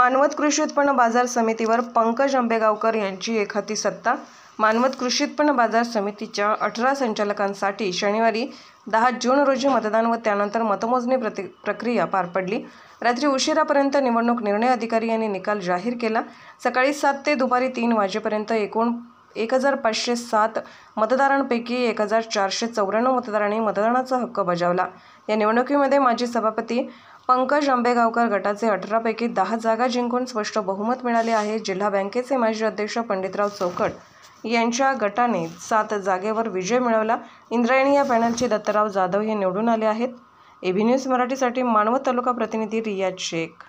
मानवत कृषी उत्पन्न बाजार समितीवर पंकज आंबेगावकर यांची एखादी सत्ता मानवत कृषी उत्पन्न बाजार समितीच्या अठरा संचालकांसाठी शनिवारी दहा जून रोजी मतदान व त्यानंतर मतमोजणी प्रति प्रक्रिया पार पडली रात्री उशिरापर्यंत निवडणूक निर्णय अधिकारी यांनी निकाल जाहीर केला सकाळी सात ते दुपारी तीन वाजेपर्यंत एकूण एक हजार पाचशे सात मतदारांपैकी एक हजार चारशे चौऱ्याण्णव मतदारांनी मतदानाचा हक्क बजावला या निवडणुकीमध्ये माजी सभापती पंकज आंबेगावकर गटाचे अठरापैकी दहा जागा जिंकून स्पष्ट बहुमत मिळाले आहे जिल्हा बँकेचे माजी अध्यक्ष पंडितराव चौकट यांच्या गटाने सात जागेवर विजय मिळवला इंद्रायणी या पॅनलचे दत्तराव जाधव हे निवडून आले आहेत एबी न्यूज मराठीसाठी मानवत तालुका प्रतिनिधी रियाज शेख